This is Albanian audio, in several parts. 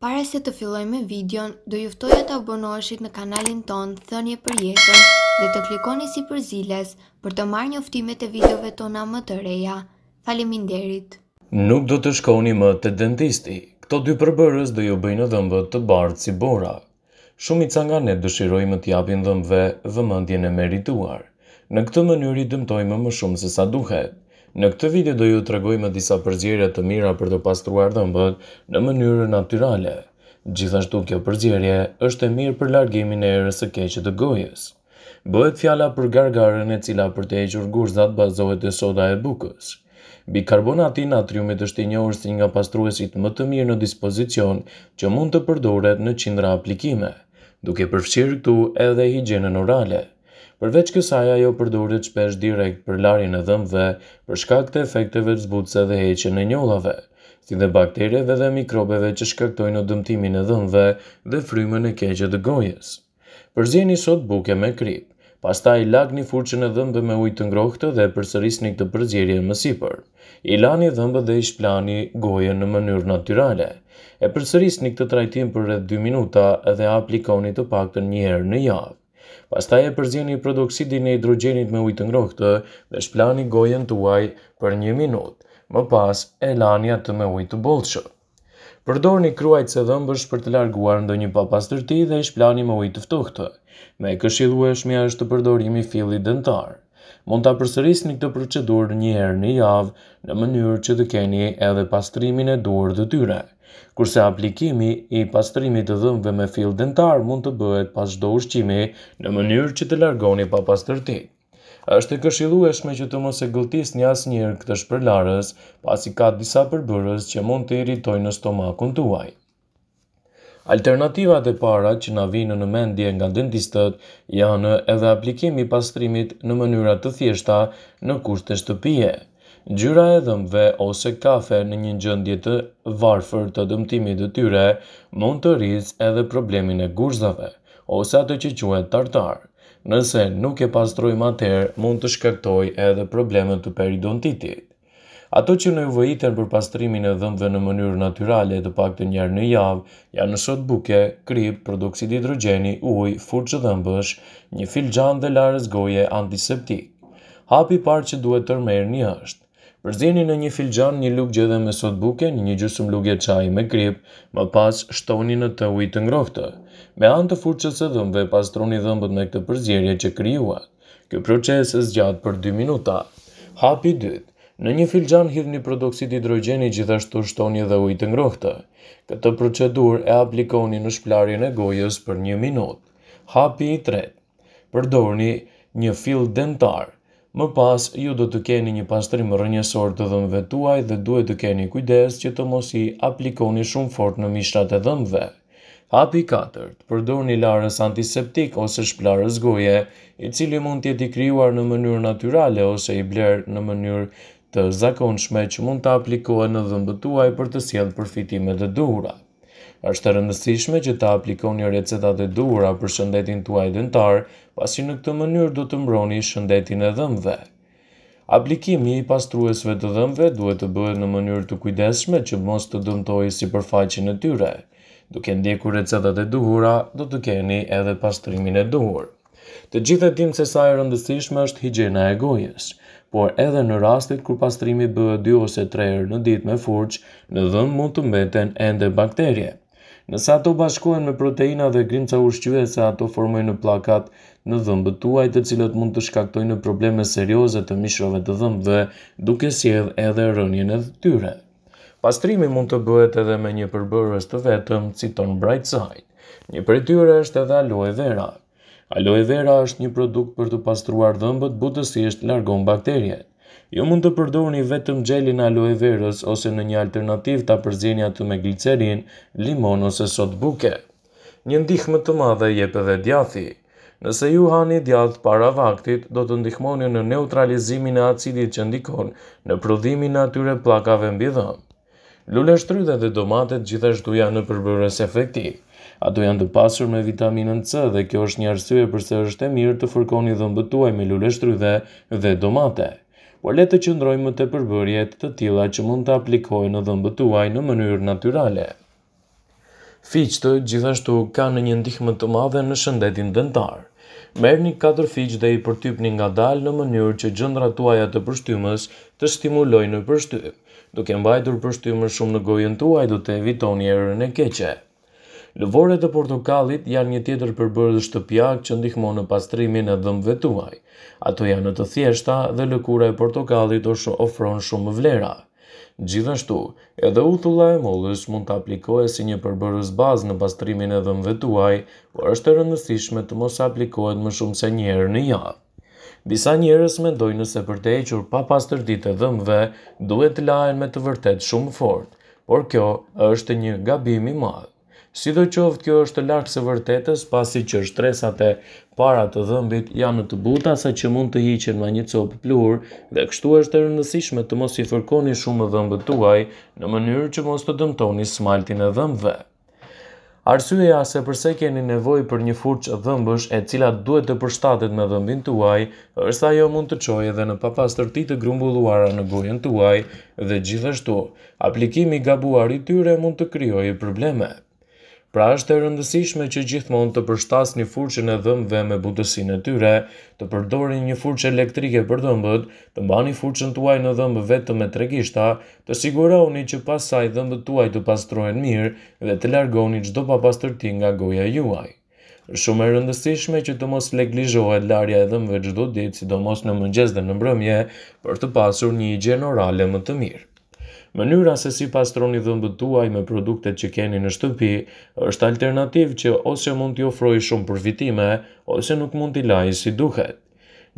Pare se të filloj me videon, do juftoj e të abonoshit në kanalin ton, thënje për jetën dhe të klikoni si për ziles për të marrë një uftimet e videove tona më të reja. Falimin derit! Nuk do të shkoni më të dentisti, këto dy përbërës do ju bëjnë dëmbë të bardë si bora. Shumit nga ne dëshiroj më japin dëmbëve vëmëndjen e merituar. Në këtë mënyri dëmtojmë më shumë se sa duhet. Në këtë video do ju të regojme disa përgjere të mira për të pastruar mbët në mënyrë naturale. Gjithashtu kjo përgjere është e mirë për largimin e erës e keqet të gojës. Bëhet fjala për gargarën e cila për të eqër gurzat bazohet e soda e bukës. Bikarbonati natriumit është i njohër si nga pastruesit më të mirë në dispozicion që mund të përdoret në qindra aplikime, duke përfshirë këtu edhe higjenën orale. Përveç kësaj ajo përdoret shpesh direkt për larjen e dhëmbëve për shkak të efekteve të zbutse dhe heqjen e njollave, si dhe bakterieve dhe mikrobeve që shkaktojnë dëmtimin e dhëmbëve dhe frymën e keqe të gojës. Përzieni sot buke me krip. Pastaj lagni furçën e dhëmbëve me ujë të ngrohtë dhe përsërisni këtë përzierje më sipër. I lani dhëmbët dhe i shplani gojën në mënyrë natyrale. E përsërisni këtë trajtim për rreth 2 minuta dhe aplikoni të paktën një herë në javë. Pastaj e përzjeni produksidin e hidrogenit me ujtë të ngrohtë dhe shplani gojen të uaj për një minut. Më pas, e lanja atë me ujtë të bolëshë. Përdor një kruajt se dhëmbësh për të larguar ndo një papastërti dhe shplani me ujtë të ftohtë. Me shmja është të përdorimi fillit dëntarë mund ta përsërisni këtë procedurë një herë në javë në mënyrë që të keni edhe pastrimin e duar të tyre. Kurse aplikimi i pastrimit të dhëmbëve me fill dentar mund të bëhet pas çdo ushqimi në mënyrë që të largoni pa pastërti. Është e këshillueshme që të mos e gëlltisni asnjëherë këtë shpërlarës, pasi ka disa përbërës që mund të irritojnë në stomakun tuaj. Alternativat e para që na vinë në mendje nga dentistët janë edhe aplikimi pastrimit në mënyra të thjeshta në kushte shtëpie. Gjyra e dhëmve ose kafe në një gjëndje të varfër të dëmtimit të tyre mund të rizë edhe problemin e gurzave, ose atë që quhet tartar. Nëse nuk e pastrojmë atëherë, mund të shkaktoj edhe probleme të periodontitit. Ato që në uvejiten për pastrimin e dhëmve në mënyrë natyrale të pak të njerë në javë, janë në sot buke, krip, produksit hidrogeni, uj, furqë dhëmbësh, një filxan dhe larës goje antiseptik. Hapi parë që duhet të rmerë një është. Përzini në një filxan një lukë gjedhe me sot buke, një gjusëm lukë e qaj me krip, më pas shtoni në të ujtë ngrohtë. Me anë të furqës e dhëmbëve, pastroni dhëmbët me këtë përzirje që kryuat. Kë proces e për 2 minuta. Hapi dytë, Në një filxhan hidhni prodoksid hidrogjeni, gjithashtu shtoni edhe ujë të ngrohtë. Këtë procedur e aplikoni në shpëlarjen e gojës për 1 minutë. Hapi i 3. Përdorni një fill dentar. Më pas ju do të keni një pastrim rrënjësor të dhëmbëve tuaj dhe duhet të keni kujdes që të mos i aplikoni shumë fort në mishrat e dhëmbëve. Hapi i 4. Përdorni larës antiseptik ose shpëlarës goje, i cili mund të jetë krijuar në mënyrë natyrale ose i bler në mënyrë të zakonshme që mund të aplikohen në dhëmbët tuaj për të sjellë përfitime të duhura. Është të rëndësishme që të aplikoni recetat e duhura për shëndetin tuaj dentar, pasi në këtë mënyrë do të mbroni shëndetin e dhëmbëve. Aplikimi i pastruesve të dhëmbëve duhet të bëhet në mënyrë të kujdesshme që mos të dëmtojë sipërfaqen e tyre. Duke ndjekur recetat e duhura, do të keni edhe pastrimin e duhur. Të gjithë e dim se sa e rëndësishme është higjena e gojës por edhe në rastit kur pastrimi bëhet 2 ose 3 herë në ditë me furç, në dhëm mund të mbeten ende bakterje. Nësa ato bashkohen me proteina dhe grimca ushqyese, ato formojnë në pllakat në dhëmbët tuaj, të cilët mund të shkaktojnë probleme serioze të mishrave të dhëmbëve, duke sjellë edhe rënien e tyre. Pastrimi mund të bëhet edhe me një përbërës të vetëm, citon Brightside. Një për tyre është edhe aloe vera. Aloe vera është një produkt për të pastruar dhëmbët butësisht largon bakterjet. Jo mund të përdorni vetëm gjelin aloe verës ose në një alternativ të apërzinja atë me glicerin, limon ose sot buke. Një ndihme të madhe jep edhe djathi. Nëse ju hani djathë para vaktit, do të ndihmoni në neutralizimin e acidit që ndikon në prodhimin në atyre plakave mbi dhëmbë. Lule shtrydhe dhe domatet gjithashtu janë në përbërës efektiv. Ato janë të pasur me vitaminën C dhe kjo është një arsye përse është e mirë të fërkoni dhe mbëtuaj me lule shtrydhe dhe domate. Por le të qëndrojmë të përbërjet të tila që mund të aplikojnë dhe mbëtuaj në mënyrë naturale. Fiqtë gjithashtu ka në një ndihmë të madhe në shëndetin dentar. Merë një katër fiqë dhe i përtypni nga dalë në mënyrë që gjëndra tuaja të përshtymës të stimulojnë në përshtymë duke mbajtur për shtymër shumë në gojën tuaj do të eviton një erën e keqe. Lëvorët e portokallit janë një tjetër përbërës shtëpiak që ndihmon në pastrimin e dhëmbëve tuaj. Ato janë të thjeshta dhe lëkura e portokallit do ofron shumë vlera. Gjithashtu, edhe uthulla e mollës mund të aplikohet si një përbërës bazë në pastrimin e dhëmbëve tuaj, por është e rëndësishme të mos aplikohet më shumë se një herë në javë. Disa njerës me dojnë nëse për te equr pa pas e dhëmve, duhet të lajnë me të vërtet shumë fort, por kjo është një gabim i madhë. Si do qoftë kjo është lartë së vërtetës pasi që shtresat e para të dhëmbit janë të buta sa që mund të hiqen nga një copë plur dhe kështu është e rëndësishme të mos i fërkoni shumë dhëmbët tuaj në mënyrë që mos të dëmtoni smaltin e dhëmbëve. Arsyeja se përse keni nevoj për një furç dhëmbësh e cila duhet të përshtatet me dhëmbin tuaj, është ajo mund të qojë edhe në papastërti të grumbulluara në gojën tuaj dhe gjithashtu, aplikimi gabuar i tyre mund të kryojë probleme. Pra është e rëndësishme që gjithmonë të përshtas një furqën e dhëmbëve me butësin e tyre, të përdori një furqë elektrike për dhëmbët, të mba një furqën tuaj në dhëmbë vetëm me tregishta, të siguroni që pasaj dhëmbë tuaj të pastrohen mirë dhe të largoni qdo pa pastërti nga goja juaj. Shumë e rëndësishme që të mos leglizhohet larja e dhëmbëve qdo ditë, sidomos në mëngjes dhe në mbrëmje, për të pasur një gjenorale më të mirë. Mënyra se si pastroni dhëmbët tuaj me produktet që keni në shtëpi është alternativ që ose mund t'i ofroj shumë përfitime, ose nuk mund t'i lajë si duhet.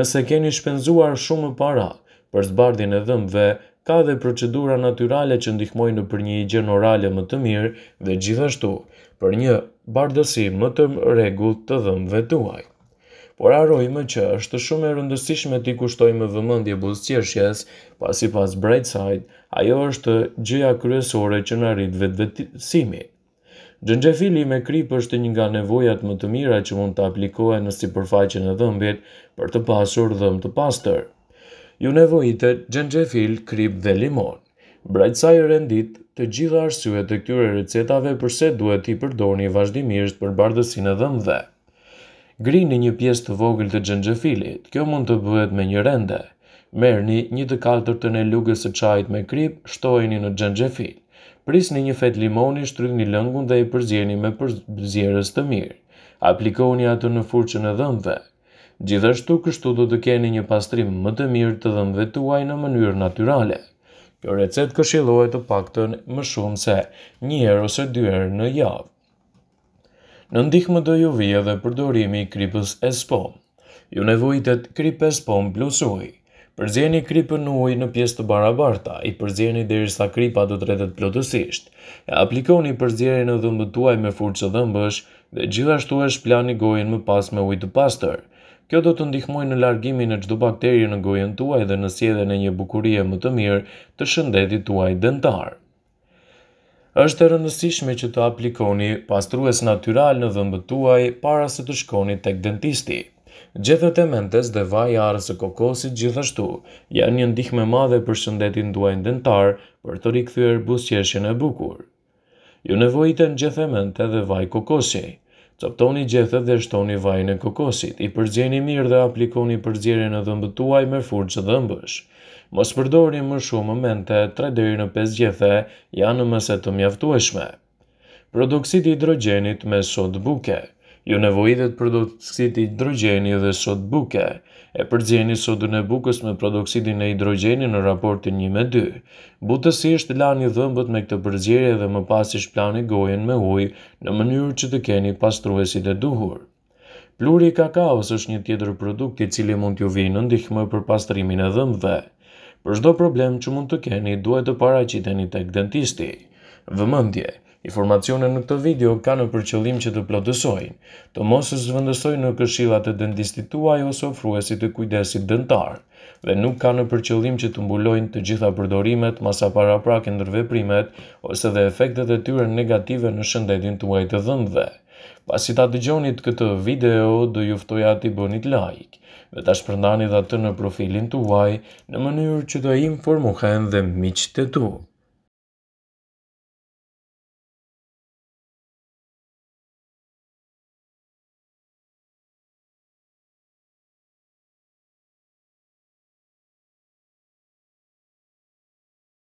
Nëse keni shpenzuar shumë para për zbardhjen e dhëmbëve, ka dhe procedura natyrale që ndihmojnë për një i orale më të mirë dhe gjithashtu për një bardhësi më të rregullt të dhëmbëve tuaj por arrojmë që është shumë e rëndësishme t'i kushtojmë vëmëndje buzëqeshjes, pasi pas Brightside, ajo është gjëja kryesore që në arrit vetë vetësimi. Gjëngjefili me kripë është një nga nevojat më të mira që mund të aplikohe në si përfaqin e dhëmbit për të pasur dhëm të pastër. Ju nevojitet gjëngjefil, kripë dhe limon. Brightside rendit të gjitha arsyet e këtyre recetave përse duhet t'i përdoni vazhdimisht për bardësin e dhëmbëve grini një pjesë të vogël të gjengjefilit, Kjo mund të bëhet me një rende. Merni një të kaltër të në lugës së çajit me krip, shtojni në xhenxhefil. Prisni një fet limoni, shtrydhni lëngun dhe i përzjeni me përzierës të mirë. Aplikoni atë në furçën e dhëmbëve. Gjithashtu kështu do të keni një pastrim më të mirë të dhëmbëve tuaj në mënyrë natyrale. Kjo recet këshilohet të pakton më shumë se një herë ose dy herë në javë. Në ndihme do ju vje dhe përdorimi i kripës e spon. Ju nevojitet kripë e spon plus uj. Përzjeni kripën uj në pjesë të barabarta, i përzjeni dhe i kripa të tretet plotësisht. E aplikoni përzjeni në dhëmbë tuaj me furqë dhe dhëmbësh dhe gjithashtu e shplani gojen gojën më pas me uj të pastër. Kjo do të ndihmoj në largimin e gjdo bakterje në gojën tuaj dhe në sjedhe në një bukurie më të mirë të shëndetit tuaj dentarë është të rëndësishme që të aplikoni pastrues natyral në dhëmbët tuaj para se të shkoni tek dentisti. Gjethet e mentes dhe vaj arës e kokosit gjithashtu janë një ndihme madhe për shëndetin duaj dentar për të rikëthyër busjeshen e bukur. Ju nevojit e në gjethet e mente dhe vaj kokosi. Coptoni gjethet dhe shtoni vajin e kokosit, i përgjeni mirë dhe aplikoni përgjeri në dhëmbët tuaj me furqë dhëmbësh mos përdori më shumë momente 3 deri në 5 gjethe janë mëse të mjaftueshme. Produksit i hidrogenit me sot buke Ju nevojitet produksit i hidrogeni dhe sot buke, e përgjeni sotën e bukës me produksitin e hidrogeni në raportin një me dy. Butësisht lani dhëmbët me këtë përgjere dhe më pasisht plani gojen me huj në mënyrë që të keni pastruesit e duhur. Pluri kakaos është një tjetër produkt i cili mund t'ju vinë ndihmë për pastrimin e dhëmbëve. Për shdo problem që mund të keni, duhet të para që të një tek dentisti. Vëmëndje, informacione në këtë video ka në përqëllim që të plotësojnë, të mosës zëvëndësojnë në këshilat të dentistit tuaj ose ofruesit të kujdesit dentar, dhe nuk ka në përqëllim që të mbulojnë të gjitha përdorimet, masa para prake ndërveprimet, ose dhe efektet e tyre negative në shëndetin tuaj të dhëndve. Pas i ta të gjonit këtë video, do juftoja të i bënit like dhe ta shpërndani dhe atë në profilin të uaj në mënyrë që të informohen dhe miqtë të tu.